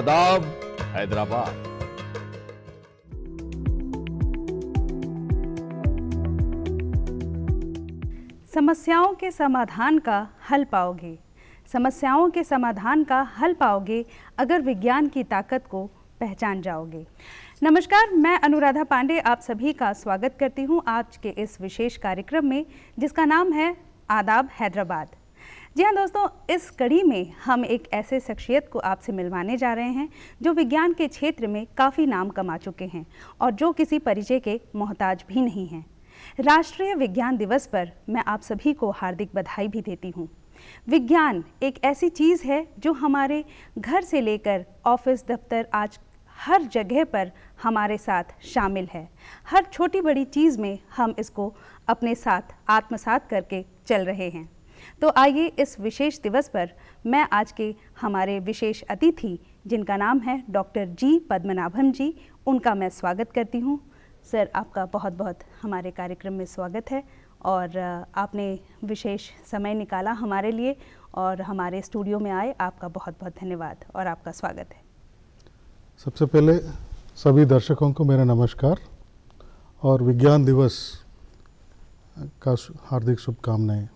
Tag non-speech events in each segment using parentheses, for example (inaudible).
आदाब हैदराबाद समस्याओं के समाधान का हल पाओगे समस्याओं के समाधान का हल पाओगे अगर विज्ञान की ताकत को पहचान जाओगे नमस्कार मैं अनुराधा पांडे आप सभी का स्वागत करती हूं आज के इस विशेष कार्यक्रम में जिसका नाम है आदाब हैदराबाद जी हाँ दोस्तों इस कड़ी में हम एक ऐसे शख्सियत को आपसे मिलवाने जा रहे हैं जो विज्ञान के क्षेत्र में काफ़ी नाम कमा चुके हैं और जो किसी परिचय के मोहताज भी नहीं हैं राष्ट्रीय विज्ञान दिवस पर मैं आप सभी को हार्दिक बधाई भी देती हूँ विज्ञान एक ऐसी चीज़ है जो हमारे घर से लेकर ऑफिस दफ्तर आज हर जगह पर हमारे साथ शामिल है हर छोटी बड़ी चीज़ में हम इसको अपने साथ आत्मसात करके चल रहे हैं तो आइए इस विशेष दिवस पर मैं आज के हमारे विशेष अतिथि जिनका नाम है डॉक्टर जी पद्मनाभम जी उनका मैं स्वागत करती हूँ सर आपका बहुत बहुत हमारे कार्यक्रम में स्वागत है और आपने विशेष समय निकाला हमारे लिए और हमारे स्टूडियो में आए आपका बहुत बहुत धन्यवाद और आपका स्वागत है सबसे पहले सभी दर्शकों को मेरा नमस्कार और विज्ञान दिवस का हार्दिक शुभकामनाएं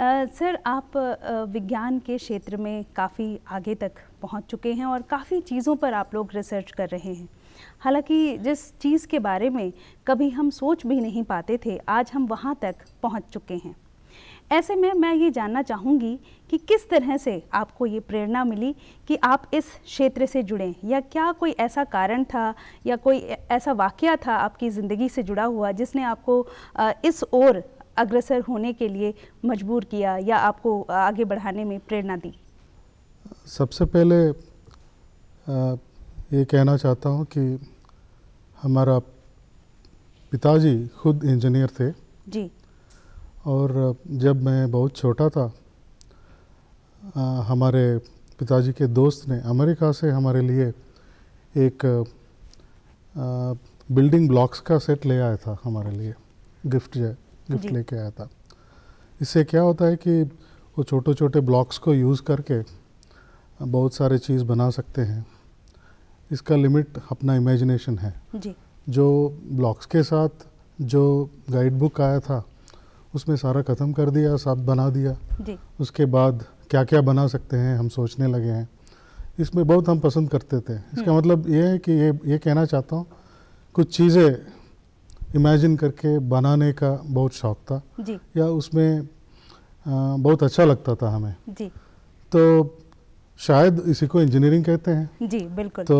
सर आप विज्ञान के क्षेत्र में काफ़ी आगे तक पहुंच चुके हैं और काफ़ी चीज़ों पर आप लोग रिसर्च कर रहे हैं हालांकि जिस चीज़ के बारे में कभी हम सोच भी नहीं पाते थे आज हम वहां तक पहुंच चुके हैं ऐसे में मैं ये जानना चाहूँगी कि किस तरह से आपको ये प्रेरणा मिली कि आप इस क्षेत्र से जुड़ें या क्या कोई ऐसा कारण था या कोई ऐसा वाक़ था आपकी ज़िंदगी से जुड़ा हुआ जिसने आपको इस ओर अग्रसर होने के लिए मजबूर किया या आपको आगे बढ़ाने में प्रेरणा दी सबसे पहले ये कहना चाहता हूँ कि हमारा पिताजी खुद इंजीनियर थे जी और जब मैं बहुत छोटा था हमारे पिताजी के दोस्त ने अमेरिका से हमारे लिए एक बिल्डिंग ब्लॉक्स का सेट ले आया था हमारे लिए गिफ्ट जाए लिफ्ट लेके आया था इससे क्या होता है कि वो छोटे छोटे ब्लॉक्स को यूज़ करके बहुत सारे चीज़ बना सकते हैं इसका लिमिट अपना इमेजिनेशन है जी। जो ब्लॉक्स के साथ जो गाइड बुक आया था उसमें सारा ख़त्म कर दिया साथ बना दिया जी। उसके बाद क्या क्या बना सकते हैं हम सोचने लगे हैं इसमें बहुत हम पसंद करते थे इसका हम्म। मतलब ये है कि ये ये कहना चाहता हूँ कुछ चीज़ें इमेजिन करके बनाने का बहुत शौक था जी। या उसमें आ, बहुत अच्छा लगता था हमें जी। तो शायद इसी को इंजीनियरिंग कहते हैं जी बिल्कुल तो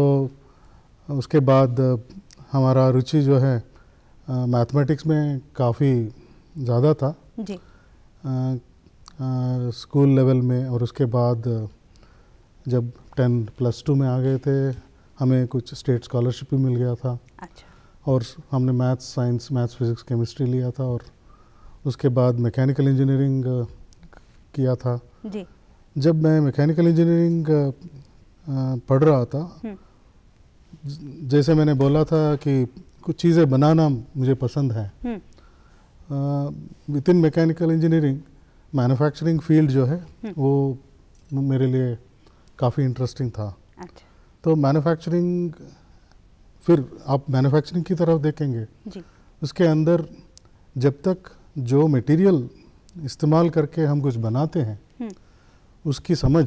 उसके बाद हमारा रुचि जो है मैथमेटिक्स में काफ़ी ज़्यादा था जी स्कूल लेवल में और उसके बाद जब टेन प्लस टू में आ गए थे हमें कुछ स्टेट स्कॉलरशिप भी मिल गया था अच्छा और हमने maths science maths physics chemistry लिया था और उसके बाद मैकेनिकल इंजीनियरिंग किया था जी जब मैं मैकेनिकल इंजीनियरिंग पढ़ रहा था जैसे मैंने बोला था कि कुछ चीज़ें बनाना मुझे पसंद है with in mechanical engineering manufacturing field जो है वो मेरे लिए काफ़ी इंटरेस्टिंग था अच्छा। तो मैन्युफैक्चरिंग फिर आप मैन्युफैक्चरिंग की तरफ देखेंगे जी। उसके अंदर जब तक जो मटेरियल इस्तेमाल करके हम कुछ बनाते हैं हम्म। उसकी समझ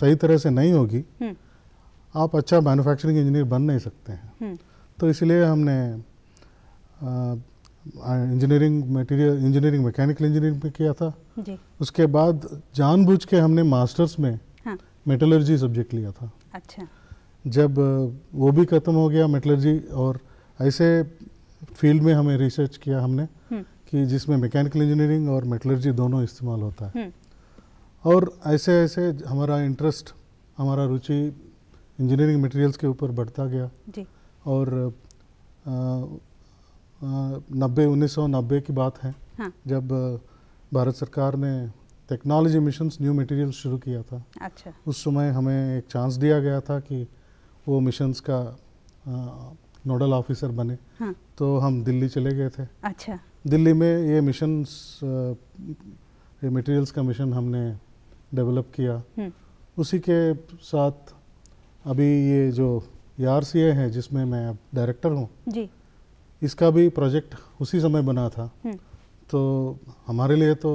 सही तरह से नहीं होगी हम्म। आप अच्छा मैन्युफैक्चरिंग इंजीनियर बन नहीं सकते हैं हम्म। तो इसलिए हमने engineering material engineering mechanical engineering में किया था जी। उसके बाद जानबूझ के हमने मास्टर्स में हाँ। मेटलर्जी सब्जेक्ट लिया था अच्छा जब वो भी ख़त्म हो गया मेटलर्जी और ऐसे फील्ड में हमें रिसर्च किया हमने हम्म। कि जिसमें मैकेनिकल इंजीनियरिंग और मेटलर्जी दोनों इस्तेमाल होता है हम्म। और ऐसे ऐसे हमारा इंटरेस्ट हमारा रुचि इंजीनियरिंग मटेरियल्स के ऊपर बढ़ता गया जी। और नब्बे उन्नीस सौ नब्बे की बात है हाँ। जब भारत सरकार ने टेक्नोलॉजी मिशन न्यू मटेरियल शुरू किया था अच्छा। उस समय हमें एक चांस दिया गया था कि वो मिशंस का नोडल ऑफिसर बने हाँ। तो हम दिल्ली चले गए थे अच्छा दिल्ली में ये मिशंस ये मटेरियल्स का मिशन हमने डेवलप किया हम्म। उसी के साथ अभी ये जो आर सी है जिसमें मैं अब डायरेक्टर हूँ इसका भी प्रोजेक्ट उसी समय बना था हम्म। तो हमारे लिए तो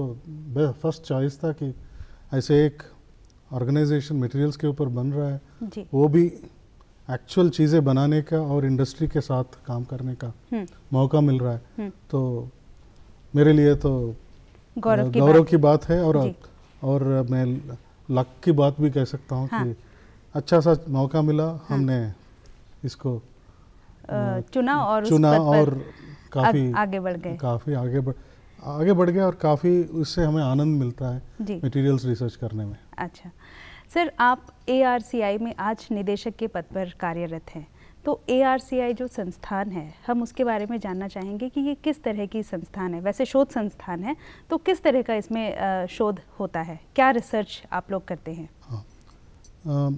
फर्स्ट चॉइस था कि ऐसे एक ऑर्गेनाइजेशन मटेरियल्स के ऊपर बन रहा है वो भी एक्चुअल चीज़ें बनाने का और इंडस्ट्री के साथ काम करने का हम्म। मौका मिल रहा है हम्म। तो मेरे लिए तो गौरव की, बात, की बात है और और मैं लक की बात भी कह सकता हूँ हाँ। कि अच्छा सा मौका मिला हाँ। हमने इसको चुना और चुना और काफ़ी आगे बढ़ गए काफ़ी आगे बढ़ आगे बढ़ गया और काफ़ी उससे हमें आनंद मिलता है मटेरियल्स रिसर्च करने में अच्छा सर आप ए में आज निदेशक के पद पर कार्यरत हैं तो ए जो संस्थान है हम उसके बारे में जानना चाहेंगे कि ये किस तरह की संस्थान है वैसे शोध संस्थान है तो किस तरह का इसमें शोध होता है क्या रिसर्च आप लोग करते हैं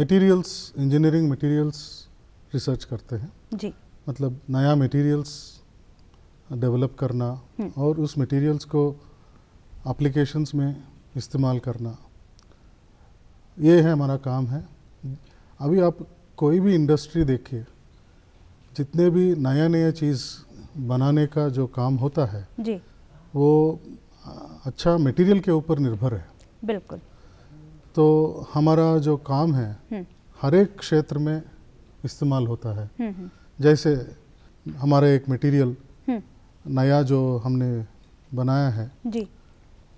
मटेरियल्स इंजीनियरिंग मटेरियल्स रिसर्च करते हैं जी मतलब नया मटेरियल्स डेवलप करना हम्म। और उस मटेरियल्स को एप्लीकेशंस में इस्तेमाल करना ये है हमारा काम है अभी आप कोई भी इंडस्ट्री देखिए जितने भी नया नया चीज़ बनाने का जो काम होता है जी वो अच्छा मटेरियल के ऊपर निर्भर है बिल्कुल तो हमारा जो काम है हम्म। हर एक क्षेत्र में इस्तेमाल होता है हम्म, हम्म। जैसे हमारा एक मटेरियल नया जो हमने बनाया है जी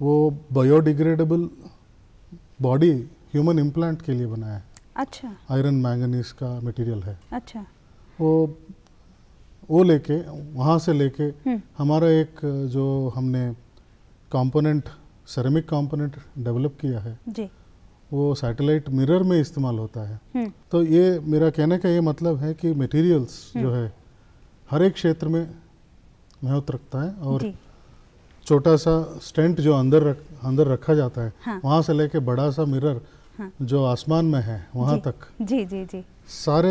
वो बायोडिग्रेडेबल बॉडी ह्यूमन इम्प्लांट के लिए बनाया है अच्छा आयरन मैंगनीज का मटेरियल है अच्छा वो वो लेके वहाँ से लेके हम्म। हमारा एक जो हमने कंपोनेंट सेरेमिक कंपोनेंट डेवलप किया है जी वो सैटेलाइट मिरर में इस्तेमाल होता है हम्म। तो ये मेरा कहने का ये मतलब है कि मटेरियल्स हम्म। जो है हर एक क्षेत्र में महत्व रखता है और छोटा सा स्टेंट जो अंदर रख अंदर रखा जाता है हाँ। वहाँ से लेके बड़ा सा मिरर हाँ। जो आसमान में है वहाँ तक जी जी जी सारे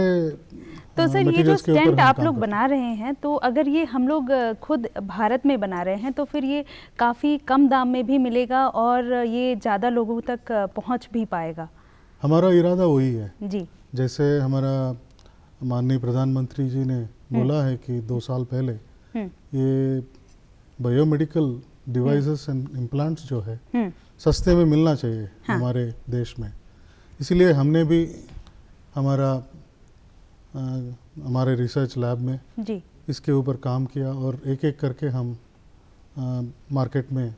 तो सर ये जो स्टैंड आप लोग बना रहे हैं तो अगर ये हम लोग खुद भारत में बना रहे हैं तो फिर ये काफ़ी कम दाम में भी मिलेगा और ये ज़्यादा लोगों तक पहुँच भी पाएगा हमारा इरादा वही है जी जैसे हमारा माननीय प्रधानमंत्री जी ने हम्म। बोला है कि दो साल पहले हम्म। ये बायोमेडिकल डिवाइसेस एंड इम्प्लांट्स जो है हम्म। सस्ते में मिलना चाहिए हाँ। हमारे देश में इसीलिए हमने भी हमारा आ, हमारे रिसर्च लैब में जी। इसके ऊपर काम किया और एक एक करके हम आ, मार्केट में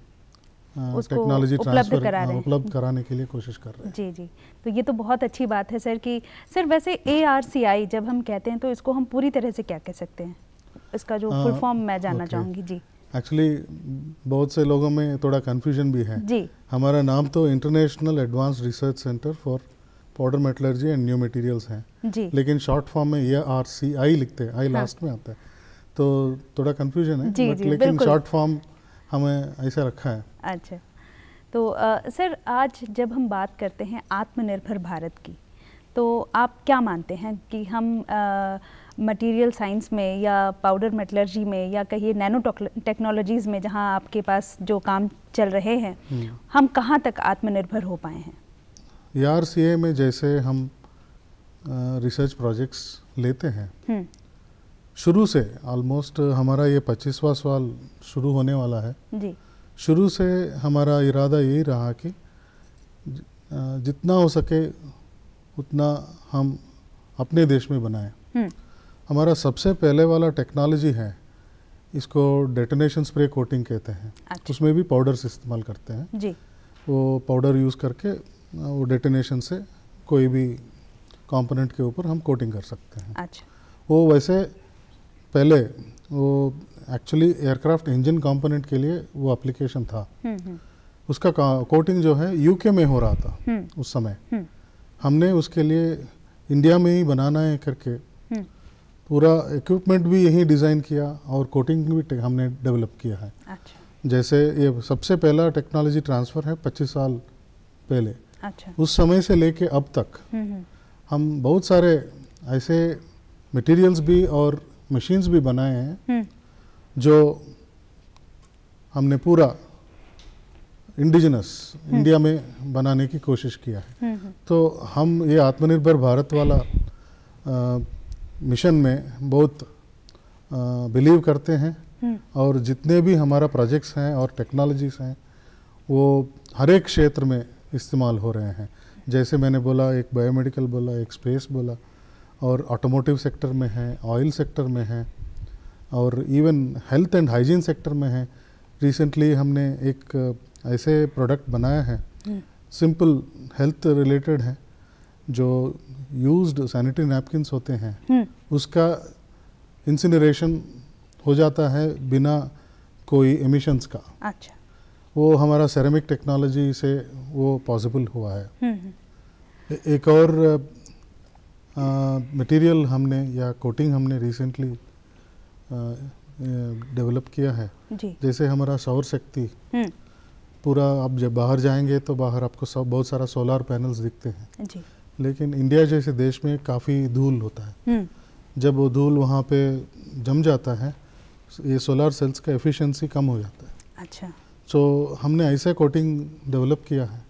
टेक्नोलॉजी ट्रांसफर हाँ, उपलब्ध कराने के लिए कोशिश कर रहे हैं जी जी तो ये तो बहुत अच्छी बात है सर कि सर वैसे ए जब हम कहते हैं तो इसको हम पूरी तरह से क्या कह सकते हैं इसका जो फुल फॉर्म मैं जानना चाहूँगी जी एक्चुअली बहुत से लोगों में थोड़ा कन्फ्यूजन भी है जी हमारा नाम तो international advance research centre for powder metallurgy and new materials है जी लेकिन शॉर्ट फॉर्म में ये आर सी आई लिखते हैं आई लास्ट हाँ। में आता है तो थोड़ा कन्फ्यूजन है जी, बट जी, लेकिन शॉर्ट फॉर्म हमें ऐसा रखा है अच्छा तो आ, सर आज जब हम बात करते हैं आत्मनिर्भर भारत की तो आप क्या मानते हैं कि हम मटेरियल साइंस में या पाउडर मेटलर्जी में या कहिए नैनो टेक्नोलॉजीज़ में जहां आपके पास जो काम चल रहे हैं हम्म। हम कहां तक आत्मनिर्भर हो पाए हैं यार e सी में जैसे हम रिसर्च प्रोजेक्ट्स लेते हैं हम्म। शुरू से ऑलमोस्ट हमारा ये पच्चीसवा सवाल शुरू होने वाला है जी शुरू से हमारा इरादा यही रहा कि जितना हो सके उतना हम अपने देश में बनाएं हम्म। हमारा सबसे पहले वाला टेक्नोलॉजी है इसको डेटोनेशन स्प्रे कोटिंग कहते हैं अच्छा। उसमें भी पाउडर्स इस्तेमाल करते हैं जी। वो पाउडर यूज़ करके वो डेटोनेशन से कोई भी कंपोनेंट के ऊपर हम कोटिंग कर सकते हैं अच्छा। वो वैसे पहले वो एक्चुअली एयरक्राफ्ट इंजन कंपोनेंट के लिए वो एप्लीकेशन था हम्म, हम्म। उसका कोटिंग जो है यूके में हो रहा था उस समय हमने उसके लिए इंडिया में ही बनाना है करके हम्म। पूरा इक्विपमेंट भी यहीं डिज़ाइन किया और कोटिंग भी हमने डेवलप किया है अच्छा। जैसे ये सबसे पहला टेक्नोलॉजी ट्रांसफ़र है 25 साल पहले अच्छा। उस समय से लेके अब तक हम्म, हम्म। हम बहुत सारे ऐसे मटेरियल्स भी और मशीन्स भी बनाए हैं जो हमने पूरा इंडिजिनस इंडिया हम्म. में बनाने की कोशिश किया है हम्म, हम्म। तो हम ये आत्मनिर्भर भारत वाला आ, मिशन में बहुत बिलीव करते हैं और जितने भी हमारा प्रोजेक्ट्स हैं और टेक्नोलॉजीज हैं वो हर एक क्षेत्र में इस्तेमाल हो रहे हैं जैसे मैंने बोला एक बायोमेडिकल बोला एक स्पेस बोला और ऑटोमोटिव सेक्टर में है ऑयल सेक्टर में है और even health and hygiene sector में है रिसेंटली हमने एक ऐसे प्रोडक्ट बनाया है सिंपल हेल्थ रिलेटेड है जो यूज्ड सैनिटरी नैपकिनस होते हैं हम्म। उसका इंसिनरेशन हो जाता है बिना कोई एमिशंस का अच्छा वो हमारा सेरेमिक टेक्नोलॉजी से वो पॉसिबल हुआ है हम्म, हम्म। एक और मटेरियल हमने या कोटिंग हमने रिसेंटली डेवलप किया है जैसे हमारा सौर शक्ति हम्म। पूरा आप जब बाहर जाएंगे तो बाहर आपको सब बहुत सारा सोलार पैनल्स दिखते हैं जी। लेकिन इंडिया जैसे देश में काफ़ी धूल होता है हम्म। जब वो धूल वहाँ पे जम जाता है ये सोलार सेल्स का एफिशिएंसी कम हो जाता है अच्छा सो so, हमने ऐसा कोटिंग डेवलप किया है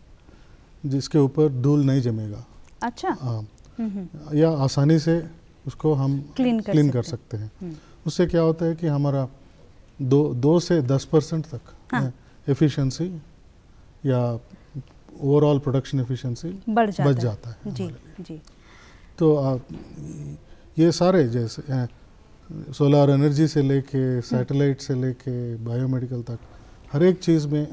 जिसके ऊपर धूल नहीं जमेगा अच्छा हाँ हम्म, या आसानी से उसको हम क्लीन कर, कर सकते हैं उससे क्या होता है कि हमारा दो दो से दस परसेंट तक हाँ। या ओवरऑल प्रोडक्शन एफिशिएंसी बढ़ जाता, बच जाता है जी जी तो आ, ये सारे जैसे सोलर एनर्जी से लेके सैटेलाइट हम्म। से लेके बायोमेडिकल तक हर एक चीज़ में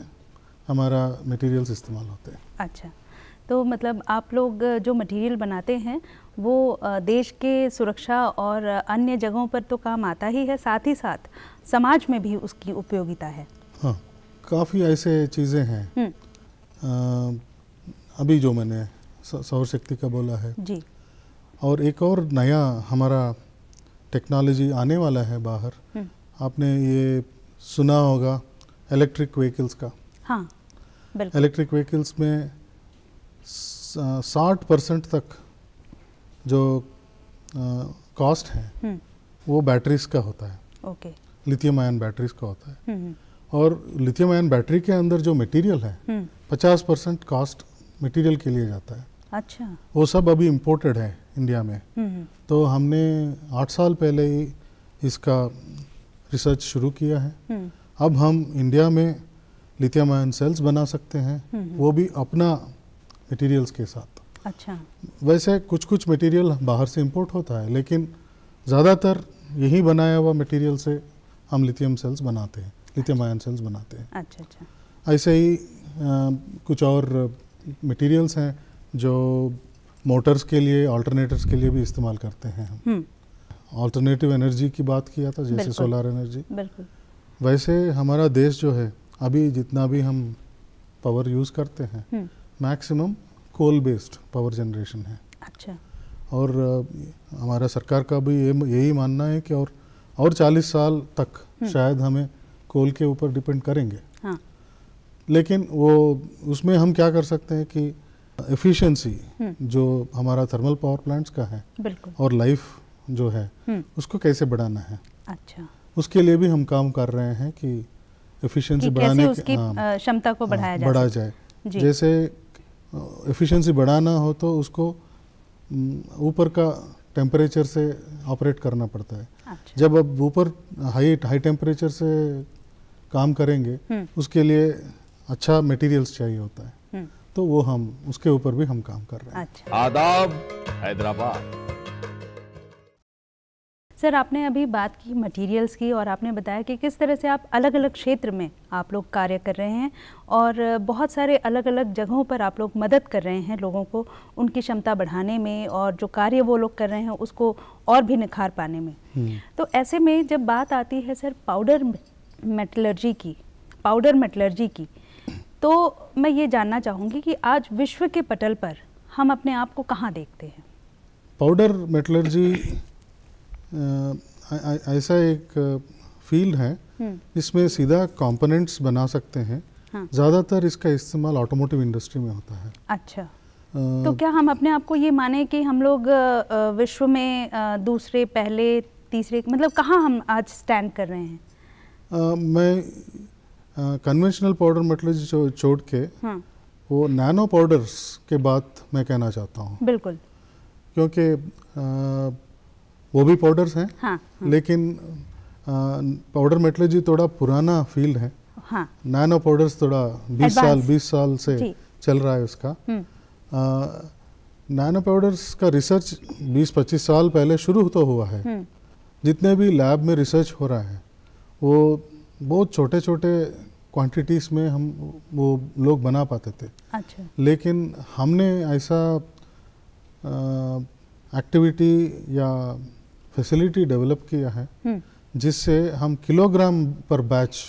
हमारा मटेरियल्स इस्तेमाल होते हैं अच्छा तो मतलब आप लोग जो मटेरियल बनाते हैं वो देश के सुरक्षा और अन्य जगहों पर तो काम आता ही है साथ ही साथ समाज में भी उसकी उपयोगिता है हाँ काफ़ी ऐसे चीज़ें हैं आ, हम्म। अभी जो मैंने सौर शक्ति का बोला है जी और एक और नया हमारा टेक्नोलॉजी आने वाला है बाहर हम्म। आपने ये सुना होगा इलेक्ट्रिक व्हीकल्स का हाँ इलेक्ट्रिक व्हीकल्स में साठ परसेंट तक जो कॉस्ट है हम्म। वो बैटरीज का होता है ओके लिथियम आयन बैटरीज का होता है हम्म, हम्म। और लिथियम आयन बैटरी के अंदर जो मटेरियल है पचास परसेंट कॉस्ट मटेरियल के लिए जाता है अच्छा वो सब अभी इम्पोर्टेड है इंडिया में तो हमने आठ साल पहले ही इसका रिसर्च शुरू किया है अब हम इंडिया में लिथियम आयन सेल्स बना सकते हैं वो भी अपना मटेरियल्स के साथ अच्छा वैसे कुछ कुछ मटेरियल बाहर से इंपोर्ट होता है लेकिन ज़्यादातर यही बनाया हुआ मटेरियल से हम लिथियम सेल्स बनाते हैं लिथियम आयन सेल्स बनाते हैं अच्छा अच्छा ऐसे ही आ, कुछ और मटेरियल्स हैं जो मोटर्स के लिए ऑल्टरनेटर्स के लिए भी इस्तेमाल करते हैं हम ऑल्टरनेटिव हम्म। एनर्जी की बात किया था जैसे सोलर एनर्जी वैसे हमारा देश जो है अभी जितना भी हम पावर यूज़ करते हैं हम्म। Maximum coal based power generation है अच्छा और हमारा सरकार का भी यही मानना है कि और और 40 साल तक हम्म। शायद हमें कोल के ऊपर डिपेंड करेंगे हाँ। लेकिन वो उसमें हम क्या कर सकते हैं कि एफिशिएंसी हम्म। जो हमारा थर्मल पावर प्लांट्स का है और लाइफ जो है हम्म। उसको कैसे बढ़ाना है अच्छा उसके लिए भी हम काम कर रहे हैं कि एफिशिएंसी बढ़ाने की हाँ। क्षमता को हाँ, बढ़ाया बढ़ा जाए जैसे एफिशिएंसी बढ़ाना हो तो उसको ऊपर का टेम्परेचर से ऑपरेट करना पड़ता है अच्छा। जब अब ऊपर हाई हाई टेम्परेचर से काम करेंगे हम्म। उसके लिए अच्छा मटेरियल्स चाहिए होता है हम्म। तो वो हम उसके ऊपर भी हम काम कर रहे हैं अच्छा। आदाब हैदराबाद सर आपने अभी बात की मटेरियल्स की और आपने बताया कि किस तरह से आप अलग अलग क्षेत्र में आप लोग कार्य कर रहे हैं और बहुत सारे अलग अलग जगहों पर आप लोग मदद कर रहे हैं लोगों को उनकी क्षमता बढ़ाने में और जो कार्य वो लोग कर रहे हैं उसको और भी निखार पाने में हम्म। तो ऐसे में जब बात आती है सर पाउडर मेटलर्जी की पाउडर मेटलर्जी की तो मैं ये जानना चाहूँगी कि आज विश्व के पटल पर हम अपने आप को कहाँ देखते हैं पाउडर मेटलर्जी ऐसा एक फील्ड है इसमें हम्म। सीधा कंपोनेंट्स बना सकते हैं हाँ। ज़्यादातर इसका इस्तेमाल ऑटोमोटिव इंडस्ट्री में होता है अच्छा तो क्या हम अपने आप को ये माने कि हम लोग विश्व में दूसरे पहले तीसरे मतलब कहाँ हम आज स्टैंड कर रहे हैं आ, मैं कन्वेंशनल पाउडर मेटलर्जी छोड़ के हाँ। वो नैनो पाउडर्स के बाद मैं कहना चाहता हूँ बिल्कुल क्योंकि वो भी पाउडर्स हैं हाँ, हाँ. लेकिन पाउडर मेटलर्जी थोड़ा पुराना फील्ड है हाँ. नैनो पाउडर्स थोड़ा 20 साल 20 साल से चल रहा है उसका नैनो हम्म। पाउडर्स का रिसर्च 20-25 साल पहले शुरू तो हुआ है हम्म। जितने भी लैब में रिसर्च हो रहा है वो बहुत छोटे छोटे क्वांटिटीज़ में हम वो लोग बना पाते थे अच्छा। लेकिन हमने ऐसा एक्टिविटी या फैसिलिटी डेवलप किया है हम्म। जिससे हम किलोग्राम पर बैच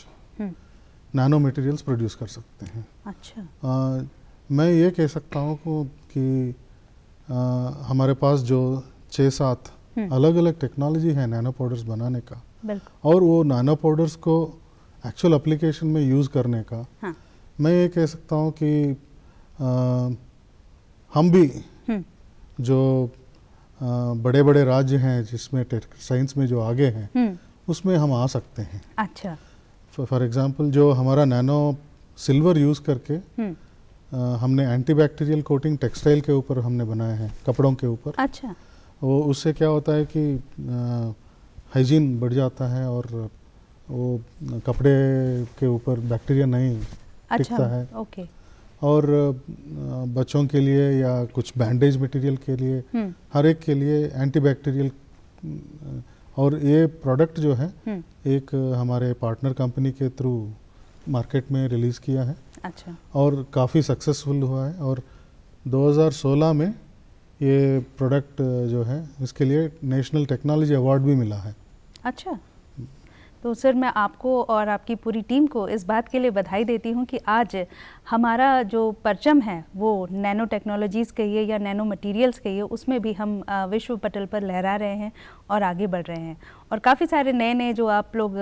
नैनो मटेरियल्स प्रोड्यूस कर सकते हैं अच्छा आ, मैं ये कह सकता हूँ कि आ, हमारे पास जो छः सात अलग अलग टेक्नोलॉजी है नैनो पाउडर्स बनाने का और वो नैनो पाउडर्स को एक्चुअल एप्लीकेशन में यूज़ करने का हाँ। मैं ये कह सकता हूँ कि आ, हम भी हम्म। जो बड़े बड़े राज्य हैं जिसमें साइंस में जो आगे हैं हम्म। उसमें हम आ सकते हैं अच्छा फॉर एग्जांपल जो हमारा नैनो सिल्वर यूज़ करके हम्म। हमने एंटीबैक्टीरियल कोटिंग टेक्सटाइल के ऊपर हमने बनाया है कपड़ों के ऊपर अच्छा वो उससे क्या होता है कि हाइजीन बढ़ जाता है और वो कपड़े के ऊपर बैक्टीरिया नहीं अच्छा, है ओके और बच्चों के लिए या कुछ बैंडेज मटेरियल के लिए हम्म। हर एक के लिए एंटीबैक्टीरियल और ये प्रोडक्ट जो है हम्म। एक हमारे पार्टनर कंपनी के थ्रू मार्केट में रिलीज़ किया है अच्छा और काफ़ी सक्सेसफुल हुआ है और 2016 में ये प्रोडक्ट जो है इसके लिए नेशनल टेक्नोलॉजी अवार्ड भी मिला है अच्छा तो सर मैं आपको और आपकी पूरी टीम को इस बात के लिए बधाई देती हूँ कि आज हमारा जो परचम है वो नैनो टेक्नोलॉजीज़ कहिए या नैनो मटेरियल्स कहिए उसमें भी हम विश्व पटल पर लहरा रहे हैं और आगे बढ़ रहे हैं और काफ़ी सारे नए नए जो आप लोग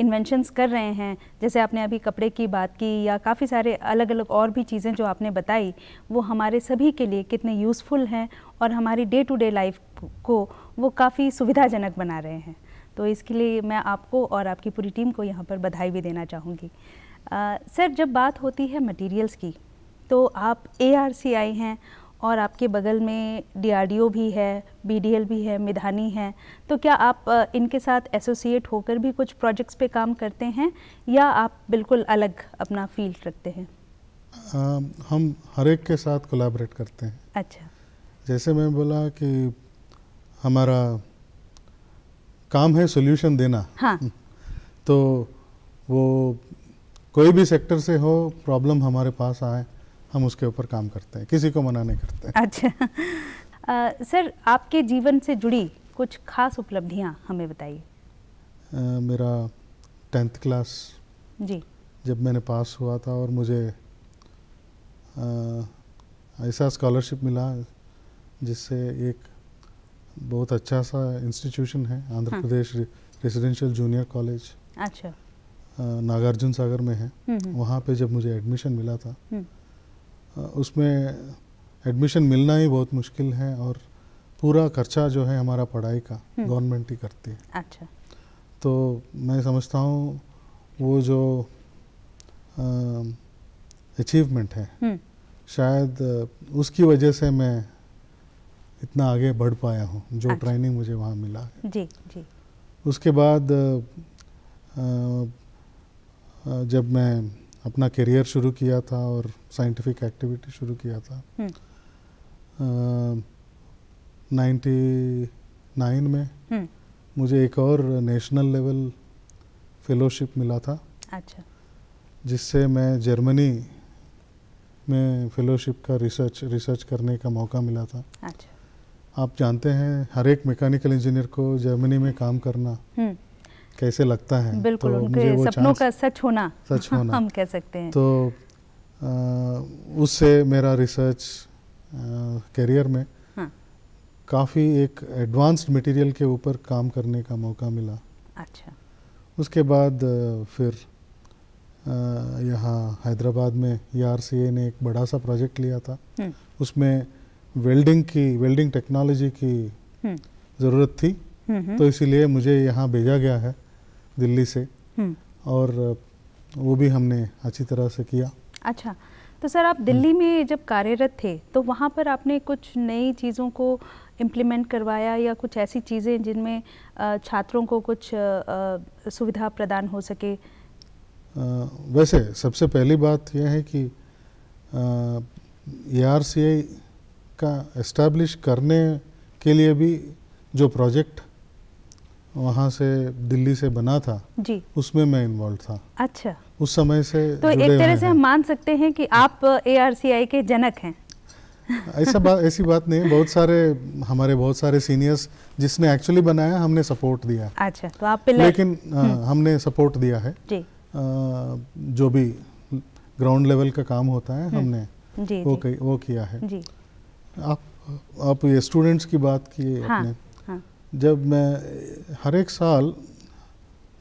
इन्वेंशंस कर रहे हैं जैसे आपने अभी कपड़े की बात की या काफ़ी सारे अलग अलग और भी चीज़ें जो आपने बताई वो हमारे सभी के लिए कितने यूज़फुल हैं और हमारी डे टू डे लाइफ को वो काफ़ी सुविधाजनक बना रहे हैं तो इसके लिए मैं आपको और आपकी पूरी टीम को यहाँ पर बधाई भी देना चाहूँगी सर जब बात होती है मटेरियल्स की तो आप ए आई हैं और आपके बगल में ओ भी है एल भी है मिधानी है तो क्या आप इनके साथ एसोसिएट होकर भी कुछ प्रोजेक्ट्स पे काम करते हैं या आप बिल्कुल अलग अपना फील्ड रखते हैं आ, हम हर एक के साथ कोलाबरेट करते हैं अच्छा जैसे मैं बोला कि हमारा काम है सोल्यूशन देना हाँ हम्म। तो वो कोई भी सेक्टर से हो प्रॉब्लम हमारे पास आए हम उसके ऊपर काम करते हैं किसी को मना नहीं करते हैं अच्छा आ, सर आपके जीवन से जुड़ी कुछ खास उपलब्धियां हमें बताइए मेरा टेंथ क्लास जी जब मैंने पास हुआ था और मुझे आ, ऐसा स्कॉलरशिप मिला जिससे एक बहुत अच्छा सा इंस्टीट्यूशन है आंध्र हाँ. प्रदेश रेजिडेंशियल जूनियर कॉलेज अच्छा नागार्जुन सागर में है हम्म, हम्म। वहाँ पे जब मुझे एडमिशन मिला था हम्म। उसमें एडमिशन मिलना ही बहुत मुश्किल है और पूरा खर्चा जो है हमारा पढ़ाई का गवर्नमेंट ही करती है अच्छा तो मैं समझता हूँ वो जो अचीवमेंट है शायद उसकी वजह से मैं इतना आगे बढ़ पाया हूँ जो अच्छा। ट्रेनिंग मुझे वहाँ मिला है जी जी उसके बाद जब मैं अपना करियर शुरू किया था और साइंटिफिक एक्टिविटी शुरू किया था नाइन्टी हम्म। नाइन में हम्म। मुझे एक और नेशनल लेवल फेलोशिप मिला था अच्छा जिससे मैं जर्मनी में फेलोशिप का रिसर्च रिसर्च करने का मौका मिला था अच्छा आप जानते हैं हर एक मैकेनिकल इंजीनियर को जर्मनी में काम करना हम्म। कैसे लगता है बिल्कुल तो उनके सपनों का सच होना सच होना हम कह सकते हैं तो आ, उससे मेरा रिसर्च करियर में हाँ। काफ़ी एक एडवांस्ड मटेरियल के ऊपर काम करने का मौका मिला अच्छा उसके बाद फिर यहाँ हैदराबाद में ई e ने एक बड़ा सा प्रोजेक्ट लिया था हम्म। उसमें वेल्डिंग की वेल्डिंग टेक्नोलॉजी की हम्म। ज़रूरत थी तो इसीलिए मुझे यहाँ भेजा गया है दिल्ली से हम्म। और वो भी हमने अच्छी तरह से किया अच्छा तो सर आप दिल्ली हम्म। में जब कार्यरत थे तो वहाँ पर आपने कुछ नई चीज़ों को इम्प्लीमेंट करवाया या कुछ ऐसी चीज़ें जिनमें छात्रों को कुछ सुविधा प्रदान हो सके वैसे सबसे पहली बात यह है कि ए आर सी आई का एस्टैब्लिश करने के लिए भी जो प्रोजेक्ट वहाँ से दिल्ली से बना था जी उसमें मैं इन्वॉल्व था अच्छा उस समय से तो एक तरह से हम मान सकते हैं कि आप एआरसीआई के जनक हैं ऐसा बात (laughs) ऐसी बात नहीं बहुत सारे हमारे बहुत सारे सीनियर्स जिसने एक्चुअली बनाया हमने सपोर्ट दिया अच्छा तो आप लेकिन आ, हम्म। हमने सपोर्ट दिया है जी आ, जो भी ग्राउंड लेवल का काम होता है हम्म। हमने जी, वो जी, वो किया है जी आप आप ये स्टूडेंट्स की बात की हाँ, आपने हाँ. जब मैं हर एक साल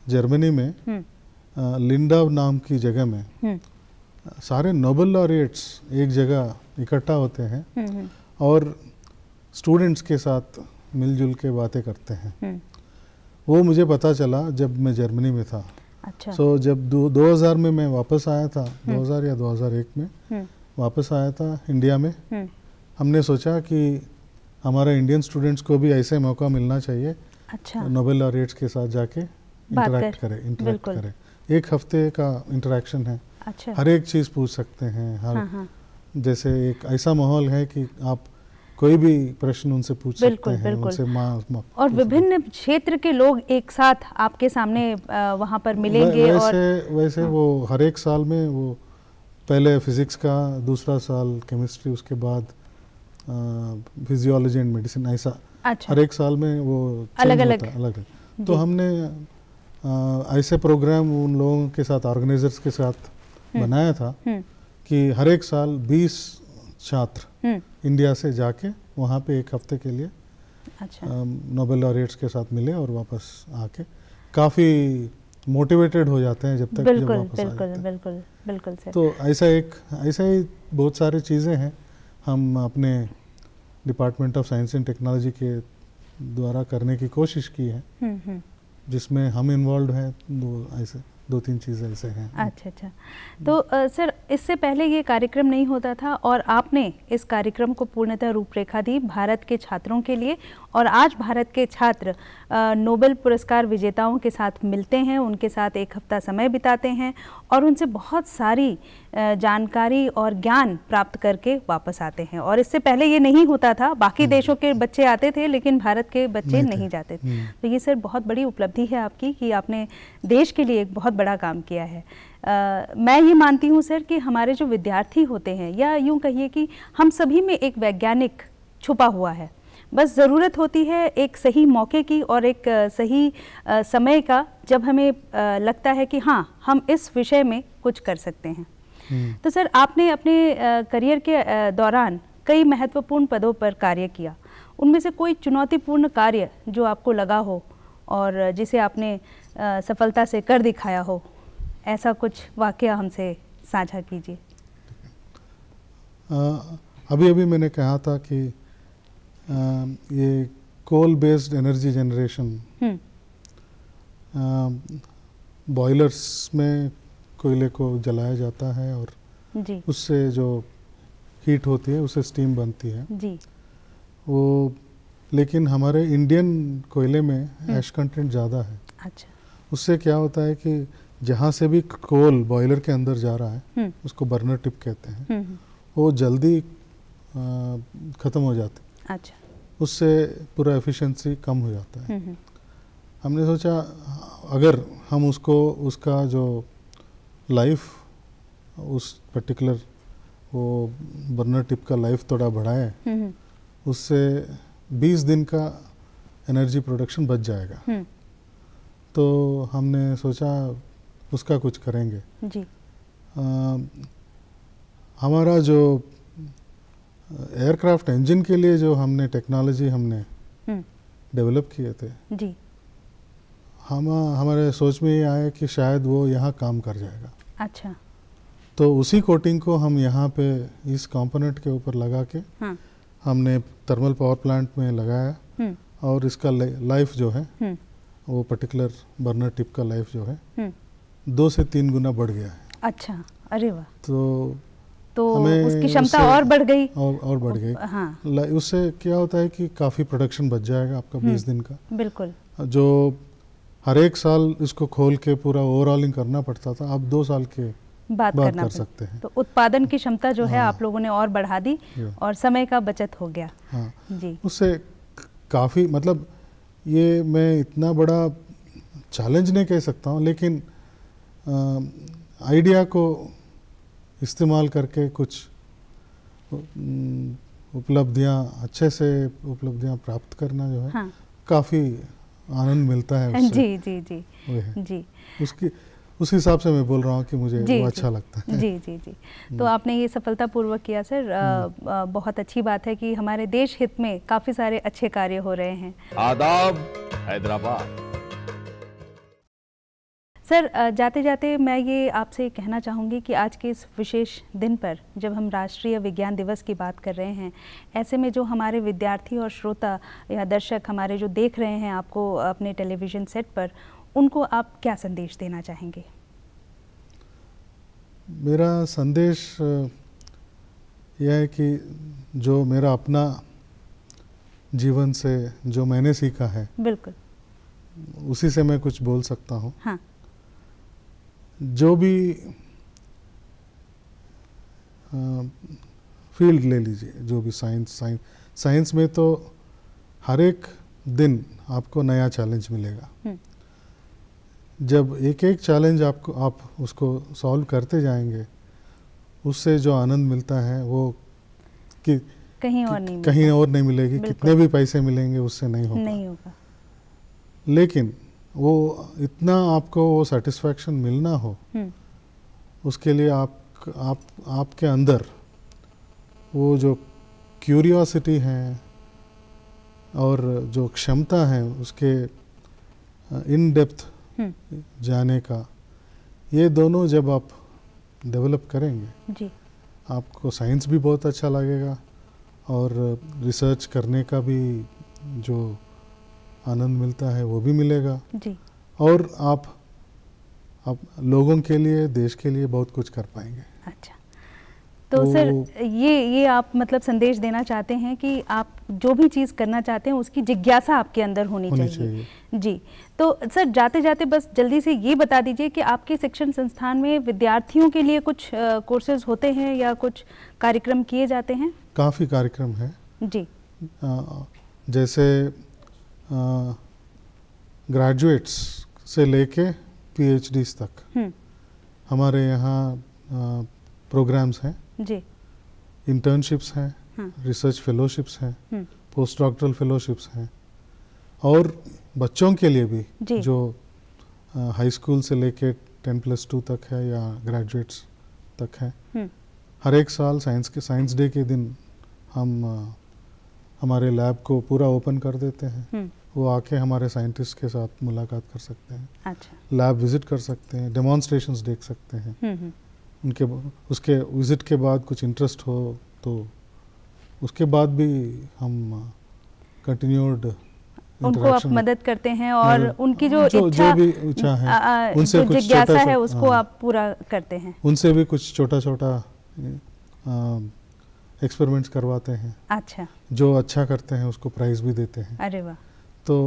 जर्मनी में आ, हम्म। लिंडा नाम की जगह में हम्म। सारे नोबल लॉरिएट्स एक जगह इकट्ठा होते हैं हम्म, और स्टूडेंट्स के साथ मिलजुल के बातें करते हैं वो मुझे पता चला जब मैं जर्मनी में था अच्छा सो so, जब दो, 2000 में मैं वापस आया था 2000 या 2001 में वापस आया था इंडिया में हमने सोचा कि हमारे इंडियन स्टूडेंट्स को भी ऐसे मौका मिलना चाहिए अच्छा नोबेल लॉरेट्स के साथ जाके इंटरेक्ट करें इंटरेक्ट करें एक हफ्ते का इंटरेक्शन है अच्छा। हर एक चीज़ पूछ सकते हैं हर हाँ हाँ। जैसे एक ऐसा माहौल है कि आप कोई भी प्रश्न उनसे पूछ बिल्कुल, सकते हैं बिल्कुल। उनसे मा, मा, और विभिन्न क्षेत्र के लोग एक साथ आपके सामने वहाँ पर मिलेंगे वै, वैसे, और वैसे हाँ। वो हर एक साल में वो पहले फिजिक्स का दूसरा साल केमिस्ट्री उसके बाद फिजियोलॉजी एंड मेडिसिन ऐसा अच्छा। हर एक साल में वो अलग अलग अलग है तो हमने आ, ऐसे प्रोग्राम उन लोगों के साथ ऑर्गेनाइजर्स के साथ हम्म। बनाया था हम्म। कि हर एक साल 20 छात्र इंडिया हम्म। से जाके वहाँ पे एक हफ्ते के लिए अच्छा। नोबेल लॉरियट्स के साथ मिले और वापस आके काफ़ी मोटिवेटेड हो जाते हैं जब तक बिल्कुल जब वापस बिल्कुल, बिल्कुल बिल्कुल बिल्कुल तो ऐसा एक ऐसा ही बहुत सारी चीज़ें हैं हम अपने department of science and technology के द्वारा करने की कोशिश की है हम्म, हम्म। जिसमें हम इन्वॉल्व हैं दो ऐसे दो तीन चीज़ें ऐसे हैं अच्छा अच्छा तो आ, सर इससे पहले ये कार्यक्रम नहीं होता था और आपने इस कार्यक्रम को पूर्णतः रूपरेखा दी भारत के छात्रों के लिए और आज भारत के छात्र आ, नोबेल पुरस्कार विजेताओं के साथ मिलते हैं उनके साथ एक हफ्ता समय बिताते हैं और उनसे बहुत सारी जानकारी और ज्ञान प्राप्त करके वापस आते हैं और इससे पहले ये नहीं होता था बाकी हम्म। देशों के बच्चे आते थे लेकिन भारत के बच्चे नहीं जाते थे हम्म। तो ये सर बहुत बड़ी उपलब्धि है आपकी कि आपने देश के लिए एक बहुत बड़ा काम किया है आ, मैं ये मानती हूँ सर कि हमारे जो विद्यार्थी होते हैं या यूँ कहिए कि हम सभी में एक वैज्ञानिक छुपा हुआ है बस ज़रूरत होती है एक सही मौके की और एक सही समय का जब हमें लगता है कि हाँ हम इस विषय में कुछ कर सकते हैं हम्म। तो सर आपने अपने करियर के दौरान कई महत्वपूर्ण पदों पर कार्य किया उनमें से कोई चुनौतीपूर्ण कार्य जो आपको लगा हो और जिसे आपने सफलता से कर दिखाया हो ऐसा कुछ वाक्य हमसे साझा कीजिए अभी अभी मैंने कहा था कि आ, ये coal based energy generation boilers में कोयले को जलाया जाता है और जी उससे जो हीट होती है उससे स्टीम बनती है जी वो लेकिन हमारे इंडियन कोयले में ऐश हम्म। कंटेंट ज़्यादा है अच्छा उससे क्या होता है कि जहाँ से भी कोल बॉयलर के अंदर जा रहा है हम्म। उसको बर्नर टिप कहते हैं हम्म, वो जल्दी ख़त्म हो जाती अच्छा उससे पूरा एफिशिएंसी कम हो जाता है हमने सोचा अगर हम उसको उसका जो लाइफ उस पर्टिकुलर वो बर्नर टिप का लाइफ थोड़ा बढ़ाएं हम्म, हम्म। उससे 20 दिन का एनर्जी प्रोडक्शन बच जाएगा हम्म। तो हमने सोचा उसका कुछ करेंगे जी। आ, हमारा जो एयरक्राफ्ट इंजन के लिए जो हमने टेक्नोलॉजी हमने डेवलप किए थे जी। हम हमारे सोच में ये आया कि शायद वो यहाँ काम कर जाएगा अच्छा तो उसी कोटिंग को हम यहाँ पे इस कंपोनेंट के ऊपर लगा के हाँ। हमने थर्मल पावर प्लांट में लगाया हम्म। और इसका लाइफ जो है हम्म। वो पर्टिकुलर बर्नर टिप का लाइफ जो है हम्म। दो से तीन गुना बढ़ गया है अच्छा अरे वाह तो तो हमें उसकी क्षमता और बढ़ गई और और बढ़ गई हाँ उससे क्या होता है कि काफ़ी प्रोडक्शन बच जाएगा आपका बीस दिन का बिल्कुल जो हर एक साल इसको खोल के पूरा ओवरऑलिंग करना पड़ता था अब दो साल के बात, बात करना कर सकते हैं तो उत्पादन की क्षमता जो है हाँ। आप लोगों ने और बढ़ा दी और समय का बचत हो गया हाँ, जी उससे काफ़ी मतलब ये मैं इतना बड़ा चैलेंज नहीं कह सकता हूँ लेकिन आइडिया को इस्तेमाल करके कुछ उपलब्धियाँ अच्छे से उपलब्धियाँ प्राप्त करना जो है हाँ। काफ़ी आनंद मिलता है जी जी जी जी उसकी उस हिसाब से मैं बोल रहा हूँ कि मुझे जी, वो अच्छा जी, लगता है जी जी जी हम्म। तो आपने ये सफलता पूर्वक किया सर आ, आ, हम्म। बहुत अच्छी बात है कि हमारे देश हित में काफ़ी सारे अच्छे कार्य हो रहे हैं आदाब हैदराबाद सर जाते जाते मैं ये आपसे कहना चाहूँगी कि आज के इस विशेष दिन पर जब हम राष्ट्रीय विज्ञान दिवस की बात कर रहे हैं ऐसे में जो हमारे विद्यार्थी और श्रोता या दर्शक हमारे जो देख रहे हैं आपको अपने टेलीविज़न सेट पर उनको आप क्या संदेश देना चाहेंगे मेरा संदेश यह है कि जो मेरा अपना जीवन से जो मैंने सीखा है बिल्कुल उसी से मैं कुछ बोल सकता हूँ हाँ। जो भी फील्ड ले लीजिए जो भी साइंस साइंस साइंस में तो हर एक दिन आपको नया चैलेंज मिलेगा हम्म। जब एक एक चैलेंज आपको आप उसको सॉल्व करते जाएंगे उससे जो आनंद मिलता है वो कि कहीं और नहीं कहीं और नहीं मिलेगी कितने भी पैसे मिलेंगे उससे नहीं होगा नहीं होगा लेकिन वो इतना आपको वो सेटिस्फेक्शन मिलना हो हम्म। उसके लिए आप आप आपके अंदर वो जो क्यूरियोसिटी है और जो क्षमता है उसके इन डेप्थ हम्म। जाने का ये दोनों जब आप डेवलप करेंगे जी। आपको साइंस भी बहुत अच्छा लगेगा और रिसर्च करने का भी जो आनंद मिलता है वो भी मिलेगा जी और आप आप लोगों के लिए देश के लिए बहुत कुछ कर पाएंगे अच्छा तो, तो सर ये ये आप मतलब संदेश देना चाहते हैं कि आप जो भी चीज़ करना चाहते हैं उसकी जिज्ञासा आपके अंदर होनी, होनी चाहिए।, चाहिए जी तो सर जाते जाते बस जल्दी से ये बता दीजिए कि आपके शिक्षण संस्थान में विद्यार्थियों के लिए कुछ कोर्सेज होते हैं या कुछ कार्यक्रम किए जाते हैं काफ़ी कार्यक्रम है जी आ, जैसे ग्रेजुएट्स से लेके पीएचडीज तक हम्म। हमारे यहाँ प्रोग्राम्स हैं जी इंटर्नशिप्स हैं रिसर्च हाँ। फेलोशिप्स हैं पोस्ट डॉक्टरल फेलोशिप्स हैं और बच्चों के लिए भी जो हाई स्कूल से लेके टेन प्लस टू तक है या ग्रेजुएट्स तक है हम्म। हर एक साल साइंस के साइंस डे के दिन हम हमारे लैब को पूरा ओपन कर देते हैं हम्म। वो आके हमारे साइंटिस्ट के साथ मुलाकात कर सकते हैं अच्छा। लैब विजिट कर सकते हैं डेमोन्स्ट्रेशन देख सकते हैं हम्म, हम्म। उनके उसके विजिट के बाद कुछ इंटरेस्ट हो तो उसके बाद भी हम कंटिन्यूड उनको आप मदद करते हैं और उनकी जो, जो इच्छा जो भी इच्छा है आ, उनसे कुछ जिज्ञासा है उसको हाँ। आप पूरा करते हैं उनसे भी कुछ छोटा छोटा एक्सपेरिमेंट्स करवाते हैं अच्छा जो अच्छा करते हैं उसको प्राइज भी देते हैं अरे वाह तो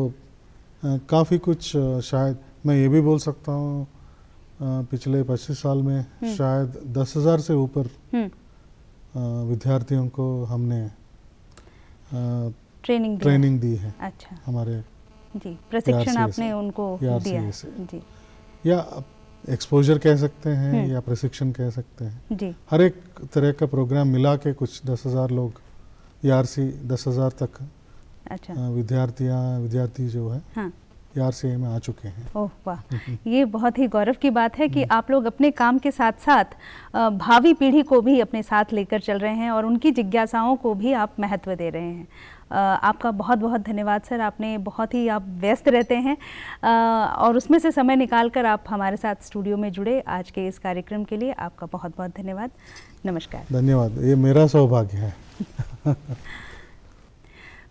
काफ़ी कुछ शायद मैं ये भी बोल सकता हूँ पिछले पच्चीस साल में हम्म। शायद दस हज़ार से ऊपर हम्म। विद्यार्थियों को हमने ट्रेनिंग ट्रेनिंग दी है अच्छा हमारे जी प्रशिक्षण आपने उनको दिया जी या एक्सपोजर कह सकते हैं हम्म। या प्रशिक्षण कह सकते हैं जी हर एक तरह का प्रोग्राम मिला के कुछ दस हज़ार लोग या आर सी दस हज़ार तक अच्छा विद्यार्थियाँ विद्यार्थी जो है हाँ से में आ चुके हैं ओह वाह हम्म, हम्म। ये बहुत ही गौरव की बात है कि हम्म। आप लोग अपने काम के साथ साथ भावी पीढ़ी को भी अपने साथ लेकर चल रहे हैं और उनकी जिज्ञासाओं को भी आप महत्व दे रहे हैं आपका बहुत बहुत धन्यवाद सर आपने बहुत ही आप व्यस्त रहते हैं और उसमें से समय निकाल कर आप हमारे साथ स्टूडियो में जुड़े आज के इस कार्यक्रम के लिए आपका बहुत बहुत धन्यवाद नमस्कार धन्यवाद ये मेरा सौभाग्य है (laughs)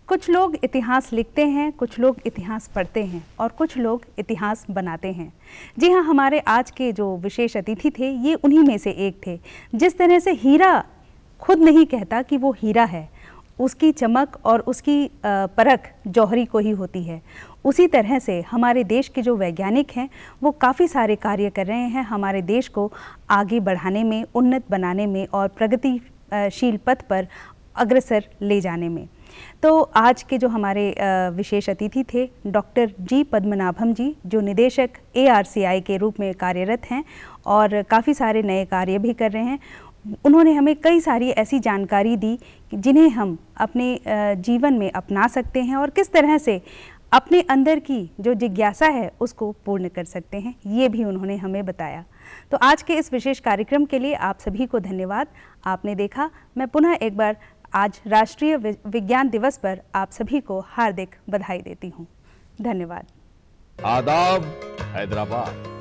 कुछ लोग इतिहास लिखते हैं कुछ लोग इतिहास पढ़ते हैं और कुछ लोग इतिहास बनाते हैं जी हाँ हमारे आज के जो विशेष अतिथि थे ये उन्हीं में से एक थे जिस तरह से हीरा खुद नहीं कहता कि वो हीरा है उसकी चमक और उसकी परख जौहरी को ही होती है उसी तरह से हमारे देश के जो वैज्ञानिक हैं वो काफ़ी सारे कार्य कर रहे हैं हमारे देश को आगे बढ़ाने में उन्नत बनाने में और प्रगतिशील पथ पर अग्रसर ले जाने में तो आज के जो हमारे विशेष अतिथि थे डॉक्टर जी पद्मनाभम जी जो निदेशक एआरसीआई के रूप में कार्यरत हैं और काफ़ी सारे नए कार्य भी कर रहे हैं उन्होंने हमें कई सारी ऐसी जानकारी दी जिन्हें हम अपने जीवन में अपना सकते हैं और किस तरह से अपने अंदर की जो जिज्ञासा है उसको पूर्ण कर सकते हैं ये भी उन्होंने हमें बताया तो आज के इस विशेष कार्यक्रम के लिए आप सभी को धन्यवाद आपने देखा मैं पुनः एक बार आज राष्ट्रीय विज्ञान दिवस पर आप सभी को हार्दिक बधाई देती हूँ धन्यवाद आदाब हैदराबाद